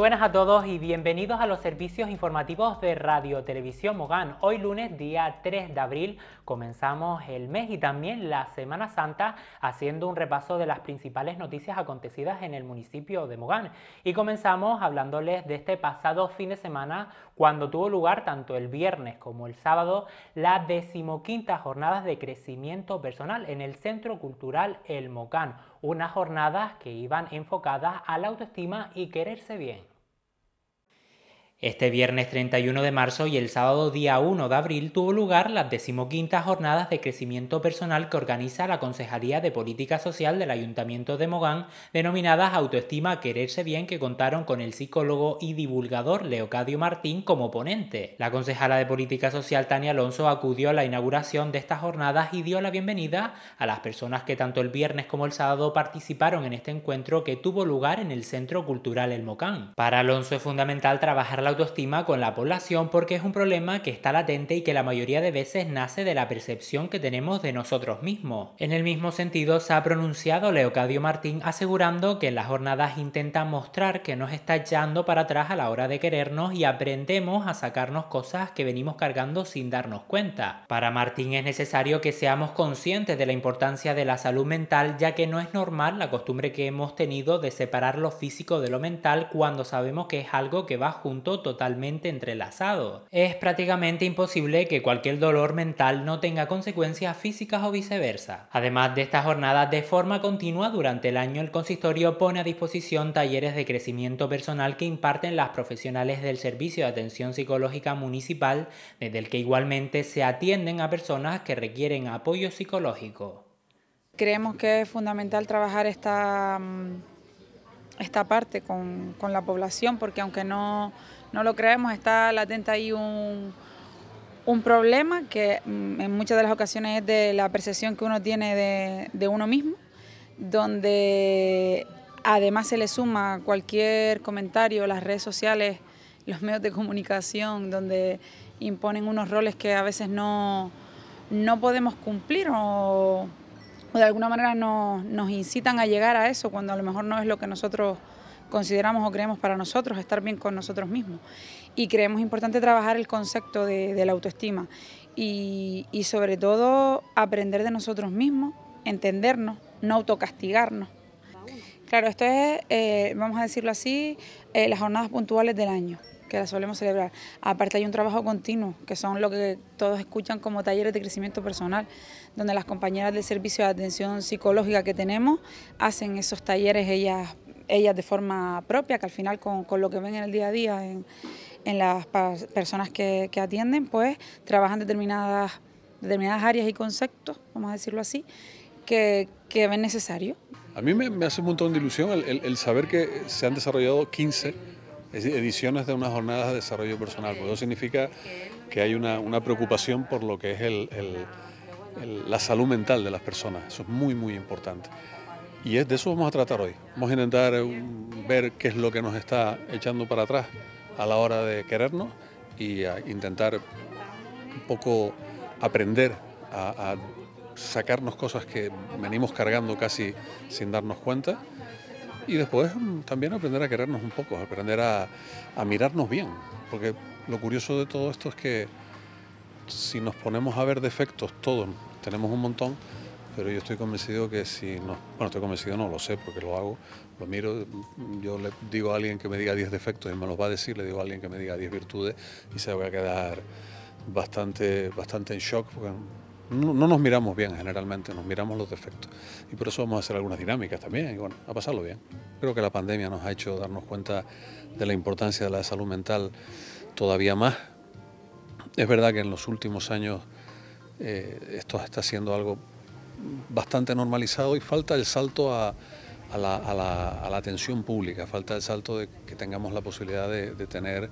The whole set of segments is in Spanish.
buenas a todos y bienvenidos a los servicios informativos de Radio Televisión Mogán. Hoy lunes, día 3 de abril, comenzamos el mes y también la Semana Santa haciendo un repaso de las principales noticias acontecidas en el municipio de Mogán. Y comenzamos hablándoles de este pasado fin de semana cuando tuvo lugar tanto el viernes como el sábado la decimoquinta jornadas de crecimiento personal en el Centro Cultural El Mogán, unas jornadas que iban enfocadas a la autoestima y quererse bien. Este viernes 31 de marzo y el sábado día 1 de abril tuvo lugar las decimoquintas jornadas de crecimiento personal que organiza la Concejalía de Política Social del Ayuntamiento de Mogán, denominadas Autoestima Quererse Bien, que contaron con el psicólogo y divulgador Leocadio Martín como ponente. La concejala de Política Social Tania Alonso acudió a la inauguración de estas jornadas y dio la bienvenida a las personas que tanto el viernes como el sábado participaron en este encuentro que tuvo lugar en el Centro Cultural El Mocán. Para Alonso es fundamental trabajar la autoestima con la población porque es un problema que está latente y que la mayoría de veces nace de la percepción que tenemos de nosotros mismos. En el mismo sentido se ha pronunciado Leocadio Martín asegurando que en las jornadas intenta mostrar que nos está echando para atrás a la hora de querernos y aprendemos a sacarnos cosas que venimos cargando sin darnos cuenta. Para Martín es necesario que seamos conscientes de la importancia de la salud mental ya que no es normal la costumbre que hemos tenido de separar lo físico de lo mental cuando sabemos que es algo que va junto totalmente entrelazado. Es prácticamente imposible que cualquier dolor mental no tenga consecuencias físicas o viceversa. Además de estas jornadas de forma continua durante el año, el consistorio pone a disposición talleres de crecimiento personal que imparten las profesionales del Servicio de Atención Psicológica Municipal, desde el que igualmente se atienden a personas que requieren apoyo psicológico. Creemos que es fundamental trabajar esta, mm, esta parte con la población, porque aunque no no lo creemos, está latente ahí un, problema que mm, en muchas de las ocasiones es de la percepción que uno tiene de, uno mismo, donde además se le suma cualquier comentario, las redes sociales, los medios de comunicación, donde imponen unos roles que a veces no, podemos cumplir o, de alguna manera nos, nos incitan a llegar a eso cuando a lo mejor no es lo que nosotros consideramos o creemos para nosotros, estar bien con nosotros mismos. Y creemos importante trabajar el concepto de, la autoestima y, sobre todo aprender de nosotros mismos, entendernos, no autocastigarnos. Claro, esto es, eh, vamos a decirlo así, eh, las jornadas puntuales del año que las solemos celebrar. Aparte hay un trabajo continuo, que son lo que todos escuchan como talleres de crecimiento personal, donde las compañeras del servicio de atención psicológica que tenemos hacen esos talleres ellas ellas de forma propia, que al final con, lo que ven en el día a día en, las personas que, atienden, pues trabajan determinadas, determinadas áreas y conceptos, vamos a decirlo así, que, ven necesario. A mí me, hace un montón de ilusión el, saber que se han desarrollado 15 ediciones de unas jornadas de desarrollo personal, porque eso significa que hay una, preocupación por lo que es el, la salud mental de las personas, eso es muy, muy importante. Y es de eso vamos a tratar hoy. Vamos a intentar eh, ver qué es lo que nos está echando para atrás a la hora de querernos y a intentar un poco aprender a, sacarnos cosas que venimos cargando casi sin darnos cuenta y después mm, también aprender a querernos un poco, aprender a, mirarnos bien, porque lo curioso de todo esto es que si nos ponemos a ver defectos todos, tenemos un montón, pero yo estoy convencido que si no, bueno, estoy convencido, no lo sé porque lo hago, lo miro, yo le digo a alguien que me diga 10 defectos y me los va a decir, le digo a alguien que me diga 10 virtudes y se va a quedar bastante, bastante en shock porque no, nos miramos bien generalmente, nos miramos los defectos y por eso vamos a hacer algunas dinámicas también y bueno, a pasarlo bien. Creo que la pandemia nos ha hecho darnos cuenta de la importancia de la salud mental todavía más. Es verdad que en los últimos años eh, esto está siendo algo bastante normalizado y falta el salto a, la, atención pública, falta el salto de que tengamos la posibilidad de tener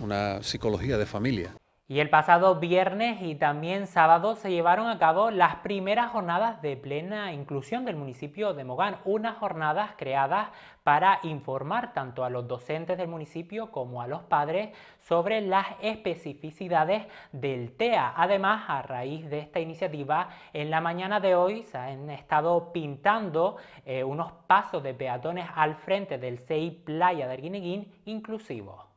una psicología de familia. Y el pasado viernes y también sábado se llevaron a cabo las primeras jornadas de plena inclusión del municipio de Mogán, unas jornadas creadas para informar tanto a los docentes del municipio como a los padres sobre las especificidades del TEA. Además, a raíz de esta iniciativa, en la mañana de hoy se han estado pintando eh, unos pasos de peatones al frente del CEI Playa de Guineguín inclusivo.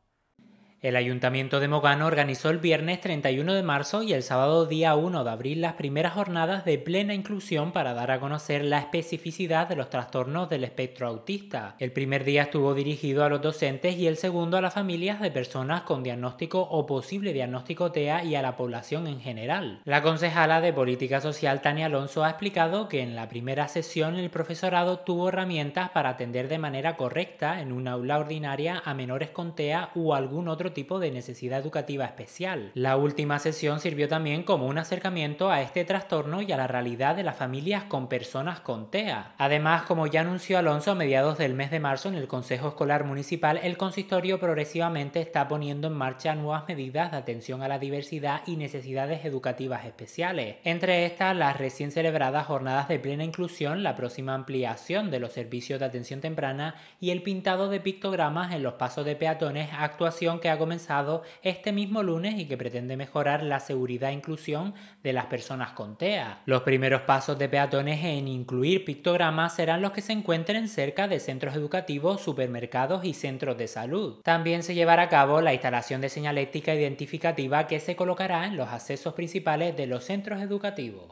El Ayuntamiento de Mogano organizó el viernes 31 de marzo y el sábado día 1 de abril las primeras jornadas de plena inclusión para dar a conocer la especificidad de los trastornos del espectro autista. El primer día estuvo dirigido a los docentes y el segundo a las familias de personas con diagnóstico o posible diagnóstico TEA y a la población en general. La concejala de Política Social Tania Alonso ha explicado que en la primera sesión el profesorado tuvo herramientas para atender de manera correcta en un aula ordinaria a menores con TEA u algún otro tipo de necesidad educativa especial. La última sesión sirvió también como un acercamiento a este trastorno y a la realidad de las familias con personas con TEA. Además, como ya anunció Alonso a mediados del mes de marzo en el Consejo Escolar Municipal, el consistorio progresivamente está poniendo en marcha nuevas medidas de atención a la diversidad y necesidades educativas especiales. Entre estas, las recién celebradas jornadas de plena inclusión, la próxima ampliación de los servicios de atención temprana y el pintado de pictogramas en los pasos de peatones, actuación que ha comenzado este mismo lunes y que pretende mejorar la seguridad e inclusión de las personas con TEA. Los primeros pasos de peatones en incluir pictogramas serán los que se encuentren cerca de centros educativos, supermercados y centros de salud. También se llevará a cabo la instalación de señalética identificativa que se colocará en los accesos principales de los centros educativos.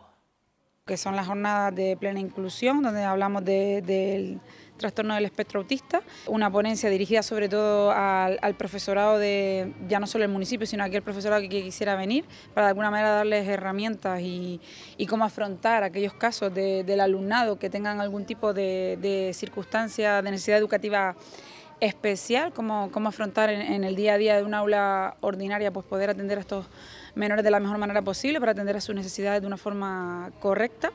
Que son las jornadas de plena inclusión, donde hablamos de, trastorno del espectro autista, una ponencia dirigida sobre todo al, profesorado de ya no solo el municipio, sino a aquel profesorado que, quisiera venir, para de alguna manera darles herramientas y, cómo afrontar aquellos casos del alumnado que tengan algún tipo de, circunstancia de necesidad educativa especial, cómo, cómo afrontar en, el día a día de un aula ordinaria, pues poder atender a estos menores de la mejor manera posible para atender a sus necesidades de una forma correcta.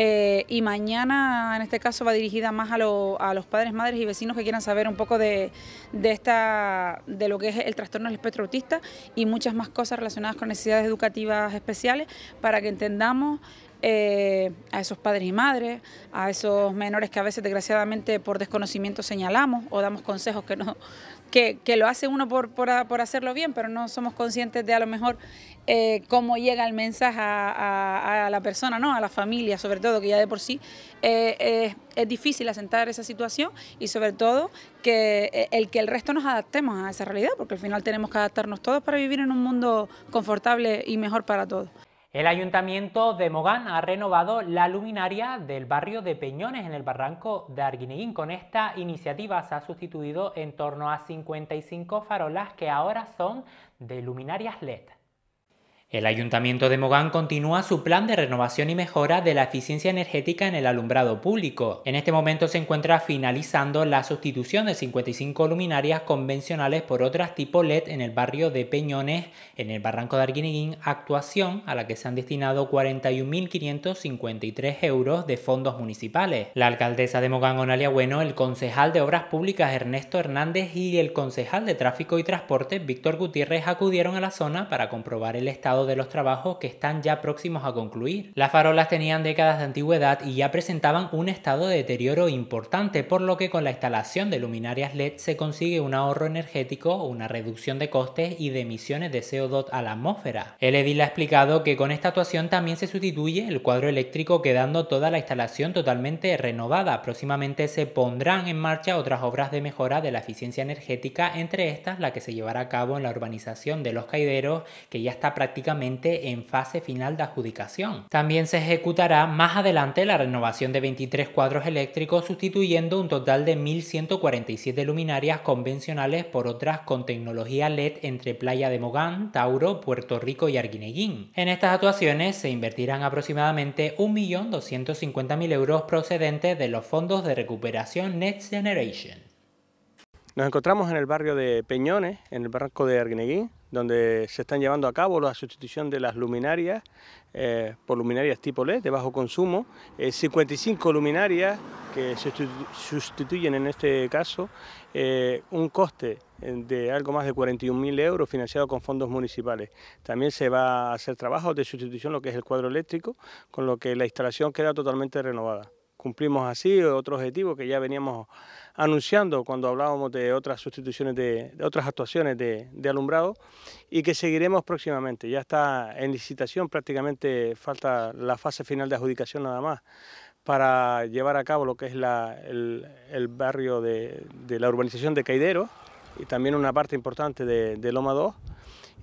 Eh, y mañana, en este caso, va dirigida más a, los padres, madres y vecinos que quieran saber un poco de, esta, de lo que es el trastorno del espectro autista y muchas más cosas relacionadas con necesidades educativas especiales para que entendamos eh, a esos padres y madres, a esos menores que a veces desgraciadamente por desconocimiento señalamos o damos consejos que no, que, lo hace uno por, por, hacerlo bien, pero no somos conscientes de a lo mejor eh, cómo llega el mensaje a, la persona, ¿no? a la familia, sobre todo, que ya de por sí eh, es difícil asentar esa situación y sobre todo que eh, el que el resto nos adaptemos a esa realidad, porque al final tenemos que adaptarnos todos para vivir en un mundo confortable y mejor para todos. El ayuntamiento de Mogán ha renovado la luminaria del barrio de Peñones en el barranco de Arguineguín. Con esta iniciativa se ha sustituido en torno a 55 farolas que ahora son de luminarias LED. El Ayuntamiento de Mogán continúa su plan de renovación y mejora de la eficiencia energética en el alumbrado público. En este momento se encuentra finalizando la sustitución de 55 luminarias convencionales por otras tipo LED en el barrio de Peñones, en el barranco de Arguineguín, actuación a la que se han destinado 41.553 euros de fondos municipales. La alcaldesa de Mogán, Onalia Bueno, el concejal de Obras Públicas, Ernesto Hernández, y el concejal de Tráfico y Transporte, Víctor Gutiérrez, acudieron a la zona para comprobar el estado de los trabajos que están ya próximos a concluir. Las farolas tenían décadas de antigüedad y ya presentaban un estado de deterioro importante, por lo que con la instalación de luminarias LED se consigue un ahorro energético, una reducción de costes y de emisiones de CO2 a la atmósfera. El edil ha explicado que con esta actuación también se sustituye el cuadro eléctrico quedando toda la instalación totalmente renovada. Próximamente se pondrán en marcha otras obras de mejora de la eficiencia energética, entre estas la que se llevará a cabo en la urbanización de Los Caideros, que ya está prácticamente en fase final de adjudicación. También se ejecutará más adelante la renovación de 23 cuadros eléctricos sustituyendo un total de 1.147 luminarias convencionales por otras con tecnología LED entre Playa de Mogán, Tauro, Puerto Rico y Arguineguín. En estas actuaciones se invertirán aproximadamente 1.250.000 euros procedentes de los fondos de recuperación Next Generation. Nos encontramos en el barrio de Peñones, en el barranco de Arguineguín, donde se están llevando a cabo la sustitución de las luminarias eh, por luminarias tipo LED de bajo consumo, 55 eh, luminarias que sustituyen en este caso eh, un coste de algo más de 41.000 euros financiado con fondos municipales. También se va a hacer trabajo de sustitución lo que es el cuadro eléctrico, con lo que la instalación queda totalmente renovada cumplimos así otro objetivo que ya veníamos anunciando cuando hablábamos de otras sustituciones, de, otras actuaciones de, alumbrado y que seguiremos próximamente. Ya está en licitación, prácticamente falta la fase final de adjudicación nada más para llevar a cabo lo que es la, el, barrio de, de, la urbanización de Caidero y también una parte importante de, Loma 2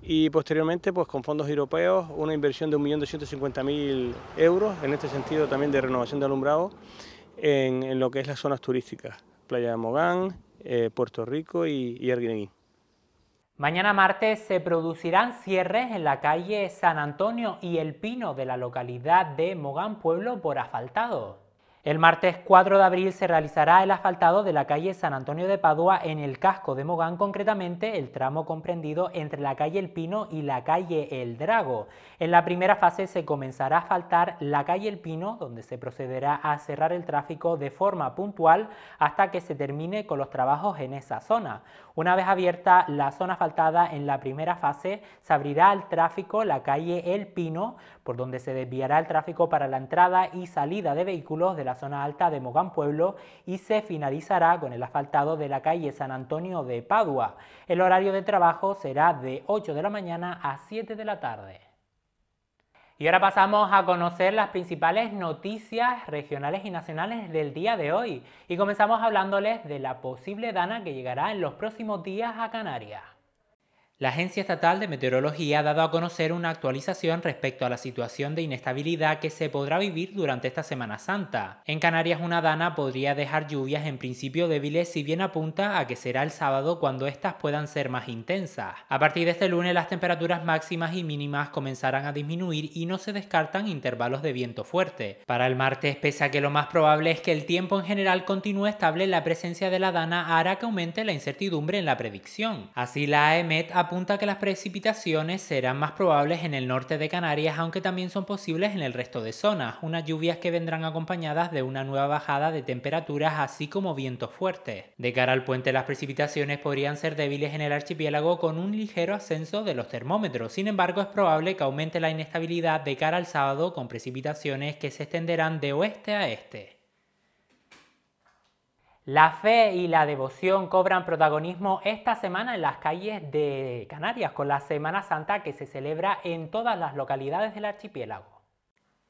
y posteriormente pues con fondos europeos una inversión de 1.250.000 euros en este sentido también de renovación de alumbrado en, lo que es las zonas turísticas, Playa de Mogán, eh, Puerto Rico y, y Mañana martes se producirán cierres en la calle San Antonio y El Pino de la localidad de Mogán Pueblo por asfaltado. El martes 4 de abril se realizará el asfaltado de la calle San Antonio de Padua en el casco de Mogán, concretamente el tramo comprendido entre la calle El Pino y la calle El Drago. En la primera fase se comenzará a asfaltar la calle El Pino, donde se procederá a cerrar el tráfico de forma puntual hasta que se termine con los trabajos en esa zona. Una vez abierta la zona asfaltada en la primera fase, se abrirá al tráfico la calle El Pino, por donde se desviará el tráfico para la entrada y salida de vehículos de la zona alta de Mogán Pueblo y se finalizará con el asfaltado de la calle San Antonio de Padua. El horario de trabajo será de 8 de la mañana a 7 de la tarde. Y ahora pasamos a conocer las principales noticias regionales y nacionales del día de hoy. Y comenzamos hablándoles de la posible dana que llegará en los próximos días a Canarias. La Agencia Estatal de Meteorología ha dado a conocer una actualización respecto a la situación de inestabilidad que se podrá vivir durante esta Semana Santa. En Canarias una dana podría dejar lluvias en principio débiles si bien apunta a que será el sábado cuando éstas puedan ser más intensas. A partir de este lunes las temperaturas máximas y mínimas comenzarán a disminuir y no se descartan intervalos de viento fuerte. Para el martes, pese a que lo más probable es que el tiempo en general continúe estable, la presencia de la dana hará que aumente la incertidumbre en la predicción. Así la AEMET ha apunta que las precipitaciones serán más probables en el norte de Canarias, aunque también son posibles en el resto de zonas, unas lluvias que vendrán acompañadas de una nueva bajada de temperaturas así como vientos fuertes. De cara al puente las precipitaciones podrían ser débiles en el archipiélago con un ligero ascenso de los termómetros, sin embargo es probable que aumente la inestabilidad de cara al sábado con precipitaciones que se extenderán de oeste a este. La fe y la devoción cobran protagonismo esta semana en las calles de Canarias con la Semana Santa que se celebra en todas las localidades del archipiélago.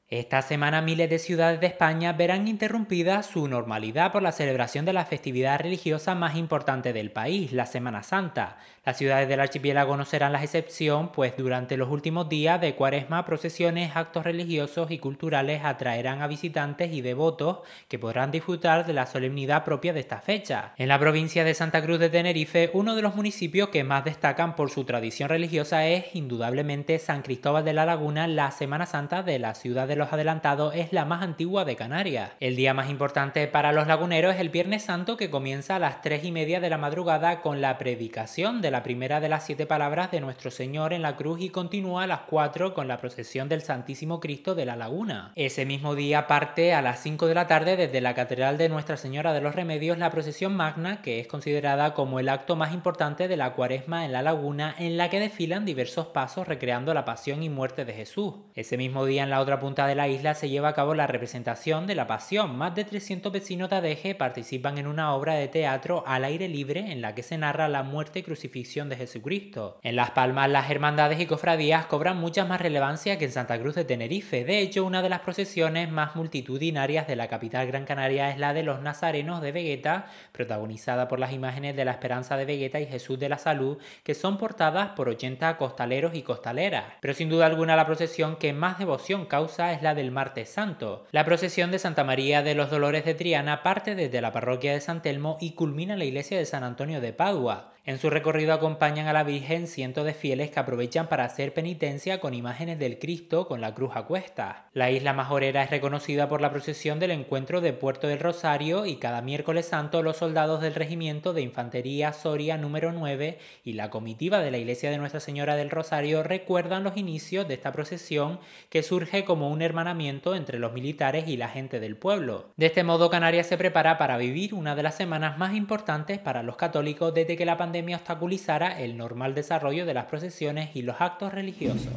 Esta semana miles de ciudades de España verán interrumpida su normalidad por la celebración de la festividad religiosa más importante del país, la Semana Santa. Las ciudades del archipiélago no serán la excepción, pues durante los últimos días de Cuaresma procesiones, actos religiosos y culturales atraerán a visitantes y devotos que podrán disfrutar de la solemnidad propia de esta fecha. En la provincia de Santa Cruz de Tenerife, uno de los municipios que más destacan por su tradición religiosa es indudablemente San Cristóbal de la Laguna, la Semana Santa de la ciudad de los adelantados es la más antigua de Canarias. El día más importante para los laguneros es el Viernes Santo que comienza a las 3 y media de la madrugada con la predicación de la primera de las siete palabras de nuestro Señor en la cruz y continúa a las 4 con la procesión del Santísimo Cristo de la Laguna. Ese mismo día parte a las 5 de la tarde desde la Catedral de Nuestra Señora de los Remedios la procesión magna que es considerada como el acto más importante de la cuaresma en la laguna en la que desfilan diversos pasos recreando la pasión y muerte de Jesús. Ese mismo día en la otra punta de la isla se lleva a cabo la representación de la Pasión. Más de 300 vecinos de Adeje participan en una obra de teatro al aire libre en la que se narra la muerte y crucifixión de Jesucristo. En Las Palmas, las hermandades y cofradías cobran mucha más relevancia que en Santa Cruz de Tenerife. De hecho, una de las procesiones más multitudinarias de la capital gran canaria es la de los nazarenos de Vegeta, protagonizada por las imágenes de la esperanza de Vegeta y Jesús de la Salud, que son portadas por 80 costaleros y costaleras. Pero sin duda alguna, la procesión que más devoción causa es la del Martes Santo. La procesión de Santa María de los Dolores de Triana parte desde la parroquia de San Telmo y culmina en la iglesia de San Antonio de Padua. En su recorrido acompañan a la Virgen cientos de fieles que aprovechan para hacer penitencia con imágenes del Cristo con la cruz a cuestas. La isla majorera es reconocida por la procesión del encuentro de Puerto del Rosario y cada miércoles santo los soldados del regimiento de infantería Soria número 9 y la comitiva de la iglesia de Nuestra Señora del Rosario recuerdan los inicios de esta procesión que surge como un hermanamiento entre los militares y la gente del pueblo. De este modo, Canarias se prepara para vivir una de las semanas más importantes para los católicos desde que la pandemia obstaculizara el normal desarrollo de las procesiones y los actos religiosos.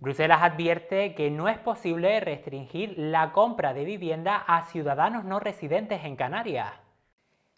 Bruselas advierte que no es posible restringir la compra de vivienda a ciudadanos no residentes en Canarias.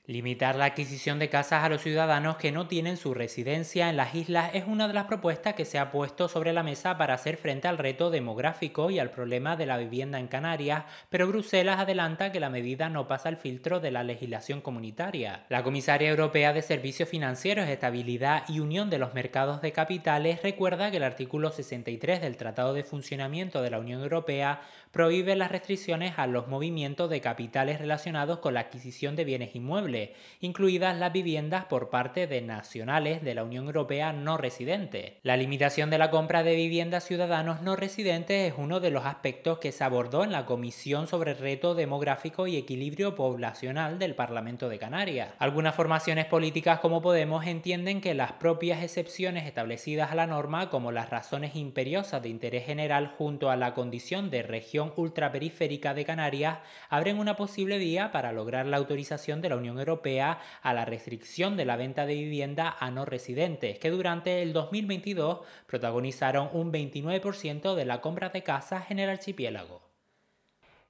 Limitar la adquisición de casas a los ciudadanos que no tienen su residencia en las islas es una de las propuestas que se ha puesto sobre la mesa para hacer frente al reto demográfico y al problema de la vivienda en Canarias, pero Bruselas adelanta que la medida no pasa el filtro de la legislación comunitaria. La comisaria europea de Servicios Financieros, Estabilidad y Unión de los Mercados de Capitales recuerda que el artículo 63 del Tratado de Funcionamiento de la Unión Europea prohíbe las restricciones a los movimientos de capitales relacionados con la adquisición de bienes inmuebles incluidas las viviendas por parte de nacionales de la Unión Europea no residentes. La limitación de la compra de viviendas ciudadanos no residentes es uno de los aspectos que se abordó en la Comisión sobre Reto Demográfico y Equilibrio Poblacional del Parlamento de Canarias. Algunas formaciones políticas como Podemos entienden que las propias excepciones establecidas a la norma, como las razones imperiosas de interés general junto a la condición de región ultraperiférica de Canarias, abren una posible vía para lograr la autorización de la Unión Europea Europea a la restricción de la venta de vivienda a no residentes, que durante el 2022 protagonizaron un 29% de la compra de casas en el archipiélago.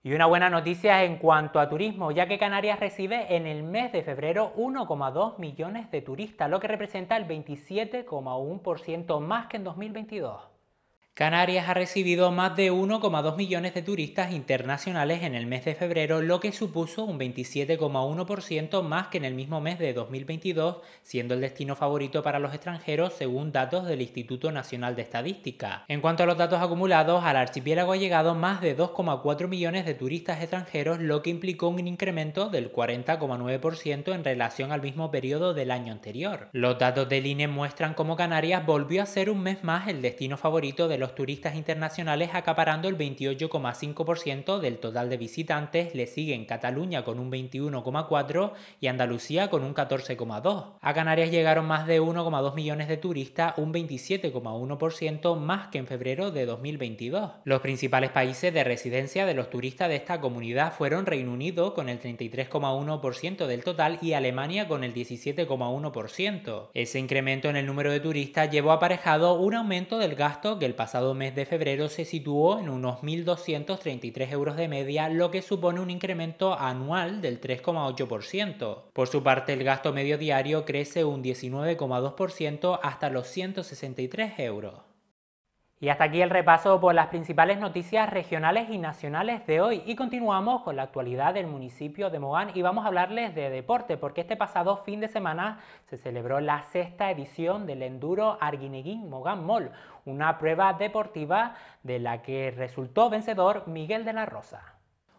Y una buena noticia en cuanto a turismo, ya que Canarias recibe en el mes de febrero 1,2 millones de turistas, lo que representa el 27,1% más que en 2022. Canarias ha recibido más de 1,2 millones de turistas internacionales en el mes de febrero, lo que supuso un 27,1% más que en el mismo mes de 2022, siendo el destino favorito para los extranjeros según datos del Instituto Nacional de Estadística. En cuanto a los datos acumulados, al archipiélago ha llegado más de 2,4 millones de turistas extranjeros, lo que implicó un incremento del 40,9% en relación al mismo periodo del año anterior. Los datos del INE muestran cómo Canarias volvió a ser un mes más el destino favorito de los los turistas internacionales acaparando el 28,5% del total de visitantes, le siguen Cataluña con un 21,4% y Andalucía con un 14,2%. A Canarias llegaron más de 1,2 millones de turistas, un 27,1% más que en febrero de 2022. Los principales países de residencia de los turistas de esta comunidad fueron Reino Unido con el 33,1% del total y Alemania con el 17,1%. Ese incremento en el número de turistas llevó aparejado un aumento del gasto que el pasado pasado mes de febrero se situó en unos 1.233 euros de media, lo que supone un incremento anual del 3,8%. Por su parte, el gasto medio diario crece un 19,2% hasta los 163 euros. Y hasta aquí el repaso por las principales noticias regionales y nacionales de hoy. Y continuamos con la actualidad del municipio de Mogán y vamos a hablarles de deporte, porque este pasado fin de semana se celebró la sexta edición del Enduro Arguineguín Mogán Mall, una prueba deportiva de la que resultó vencedor Miguel de la Rosa.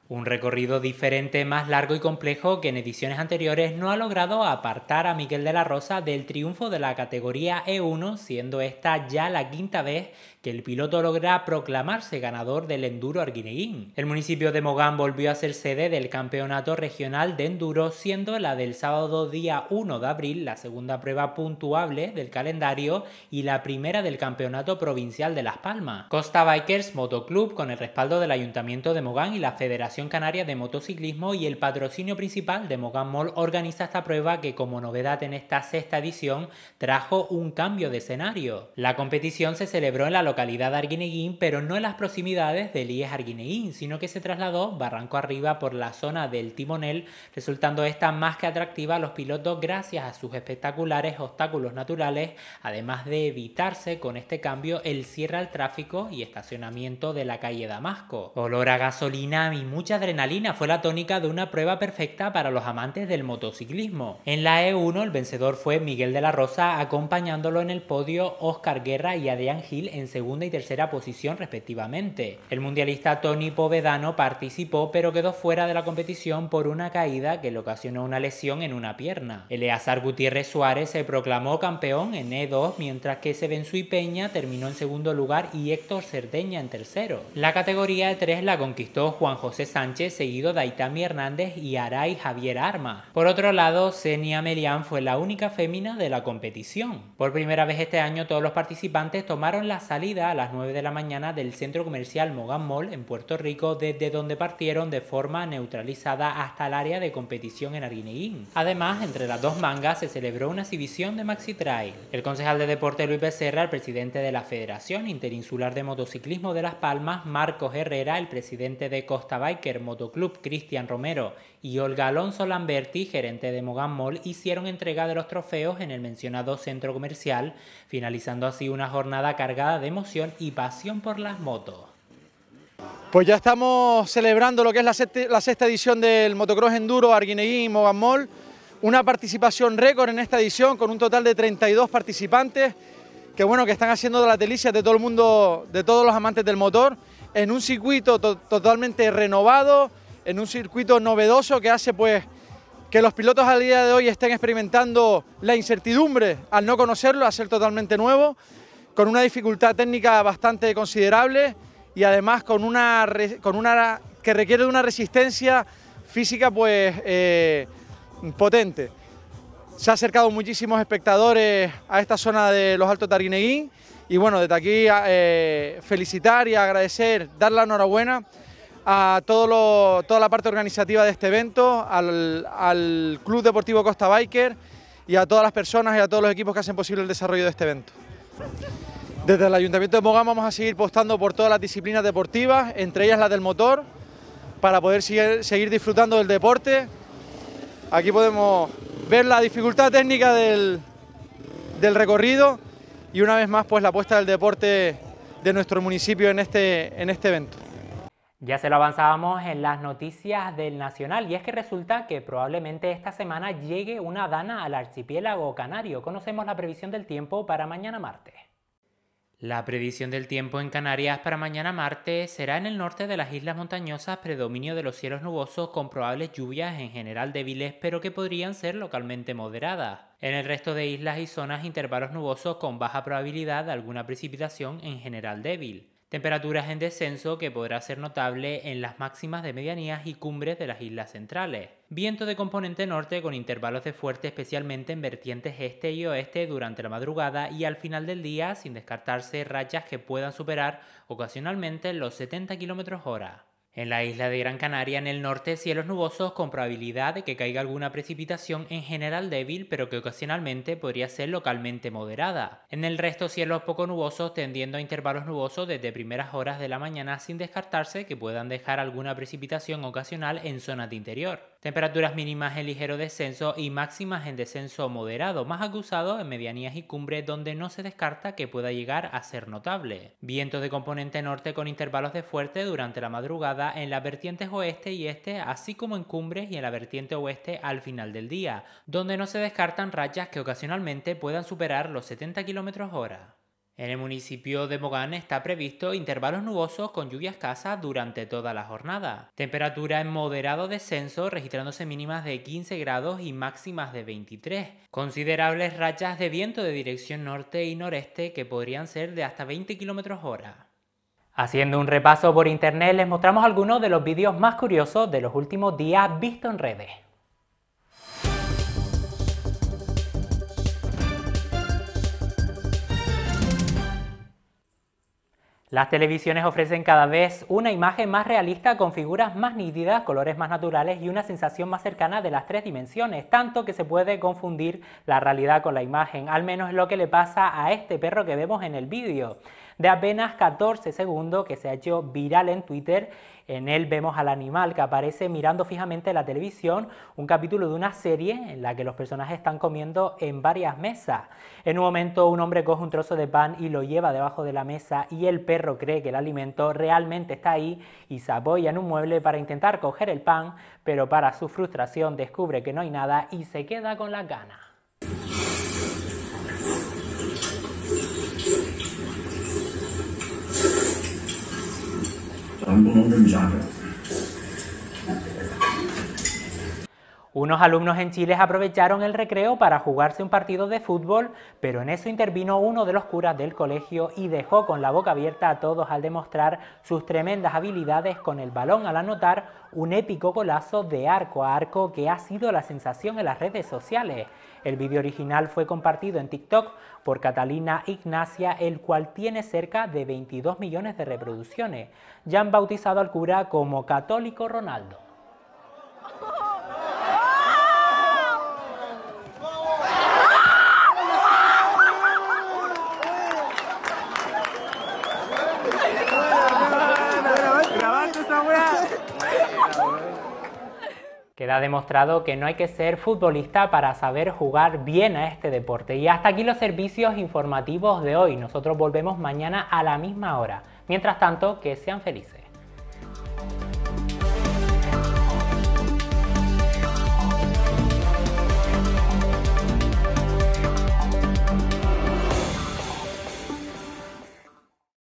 Un recorrido diferente, más largo y complejo que en ediciones anteriores no ha logrado apartar a Miguel de la Rosa del triunfo de la categoría E1, siendo esta ya la quinta vez el piloto logra proclamarse ganador del Enduro Arguineguín. El municipio de Mogán volvió a ser sede del Campeonato Regional de Enduro, siendo la del sábado día 1 de abril la segunda prueba puntuable del calendario y la primera del Campeonato Provincial de Las Palmas. Costa Bikers Motoclub, con el respaldo del Ayuntamiento de Mogán y la Federación Canaria de Motociclismo y el patrocinio principal de Mogán Mall, organiza esta prueba que como novedad en esta sexta edición trajo un cambio de escenario. La competición se celebró en la localidad calidad de Arguineguín, pero no en las proximidades del IES Arguineguín, sino que se trasladó barranco arriba por la zona del Timonel, resultando esta más que atractiva a los pilotos gracias a sus espectaculares obstáculos naturales, además de evitarse con este cambio el cierre al tráfico y estacionamiento de la calle Damasco. Olor a gasolina y mucha adrenalina fue la tónica de una prueba perfecta para los amantes del motociclismo. En la E1 el vencedor fue Miguel de la Rosa, acompañándolo en el podio Oscar Guerra y Adrián Gil en segundo segunda y tercera posición respectivamente. El mundialista Tony Povedano participó pero quedó fuera de la competición por una caída que le ocasionó una lesión en una pierna. Eleazar Gutiérrez Suárez se proclamó campeón en E2 mientras que Sebensuy Peña terminó en segundo lugar y Héctor Cerdeña en tercero. La categoría de 3 la conquistó Juan José Sánchez seguido de Aitami Hernández y Aray Javier Arma. Por otro lado, Senia Melián fue la única fémina de la competición. Por primera vez este año todos los participantes tomaron la salida a las 9 de la mañana del centro comercial Mogan Mall en Puerto Rico, desde donde partieron de forma neutralizada hasta el área de competición en Arguineguín. Además, entre las dos mangas se celebró una exhibición de Maxi Trail. El concejal de deporte Luis Becerra, el presidente de la Federación Interinsular de Motociclismo de Las Palmas, Marcos Herrera, el presidente de Costa Biker Motoclub, Cristian Romero, y Olga Alonso Lamberti, gerente de Mogan Mall, hicieron entrega de los trofeos en el mencionado centro comercial, finalizando así una jornada cargada de emoción y pasión por las motos. Pues ya estamos celebrando lo que es la sexta, edición del Motocross Enduro Arguineguín y Mogamol. Una participación récord en esta edición con un total de 32 participantes que bueno, que están haciendo las delicias de todo el mundo, de todos los amantes del motor, en un circuito totalmente renovado, en un circuito novedoso que hace pues que los pilotos al día de hoy estén experimentando la incertidumbre al no conocerlo, a ser totalmente nuevo con una dificultad técnica bastante considerable y además con una, con una que requiere de una resistencia física pues eh, potente. Se han acercado muchísimos espectadores a esta zona de los Altos Targuineguín y bueno, desde aquí eh, felicitar y agradecer, dar la enhorabuena a todo toda la parte organizativa de este evento, al Club Deportivo Costa Biker y a todas las personas y a todos los equipos que hacen posible el desarrollo de este evento. Desde el Ayuntamiento de Mogán vamos a seguir postando por todas las disciplinas deportivas, entre ellas la del motor, para poder seguir, disfrutando del deporte. Aquí podemos ver la dificultad técnica del, recorrido y una vez más pues la apuesta del deporte de nuestro municipio en este, este evento. Ya se lo avanzábamos en las noticias del Nacional y es que resulta que probablemente esta semana llegue una dana al archipiélago canario. Conocemos la previsión del tiempo para mañana martes. La previsión del tiempo en Canarias para mañana martes será en el norte de las islas montañosas predominio de los cielos nubosos con probables lluvias en general débiles pero que podrían ser localmente moderadas. En el resto de islas y zonas intervalos nubosos con baja probabilidad de alguna precipitación en general débil. Temperaturas en descenso que podrá ser notable en las máximas de medianías y cumbres de las islas centrales. Viento de componente norte con intervalos de fuerte especialmente en vertientes este y oeste durante la madrugada y al final del día sin descartarse rachas que puedan superar ocasionalmente los 70 km hora. En la isla de Gran Canaria, en el norte, cielos nubosos con probabilidad de que caiga alguna precipitación en general débil, pero que ocasionalmente podría ser localmente moderada. En el resto, cielos poco nubosos tendiendo a intervalos nubosos desde primeras horas de la mañana sin descartarse que puedan dejar alguna precipitación ocasional en zonas de interior. Temperaturas mínimas en ligero descenso y máximas en descenso moderado, más acusado en medianías y cumbres donde no se descarta que pueda llegar a ser notable. Vientos de componente norte con intervalos de fuerte durante la madrugada en las vertientes oeste y este, así como en cumbres y en la vertiente oeste al final del día, donde no se descartan rayas que ocasionalmente puedan superar los 70 km hora. En el municipio de Mogán está previsto intervalos nubosos con lluvias casas durante toda la jornada. Temperatura en moderado descenso, registrándose mínimas de 15 grados y máximas de 23. Considerables rachas de viento de dirección norte y noreste que podrían ser de hasta 20 kilómetros hora. Haciendo un repaso por internet, les mostramos algunos de los vídeos más curiosos de los últimos días vistos en redes. Las televisiones ofrecen cada vez una imagen más realista con figuras más nítidas, colores más naturales y una sensación más cercana de las tres dimensiones, tanto que se puede confundir la realidad con la imagen, al menos es lo que le pasa a este perro que vemos en el vídeo de apenas 14 segundos que se ha hecho viral en Twitter. En él vemos al animal que aparece mirando fijamente la televisión, un capítulo de una serie en la que los personajes están comiendo en varias mesas. En un momento un hombre coge un trozo de pan y lo lleva debajo de la mesa y el perro cree que el alimento realmente está ahí y se apoya en un mueble para intentar coger el pan, pero para su frustración descubre que no hay nada y se queda con la gana. Unos alumnos en Chile aprovecharon el recreo para jugarse un partido de fútbol, pero en eso intervino uno de los curas del colegio y dejó con la boca abierta a todos al demostrar sus tremendas habilidades con el balón al anotar un épico golazo de arco a arco que ha sido la sensación en las redes sociales. El vídeo original fue compartido en TikTok por Catalina Ignacia, el cual tiene cerca de 22 millones de reproducciones. Ya han bautizado al cura como Católico Ronaldo. ha demostrado que no hay que ser futbolista para saber jugar bien a este deporte. Y hasta aquí los servicios informativos de hoy. Nosotros volvemos mañana a la misma hora. Mientras tanto, que sean felices.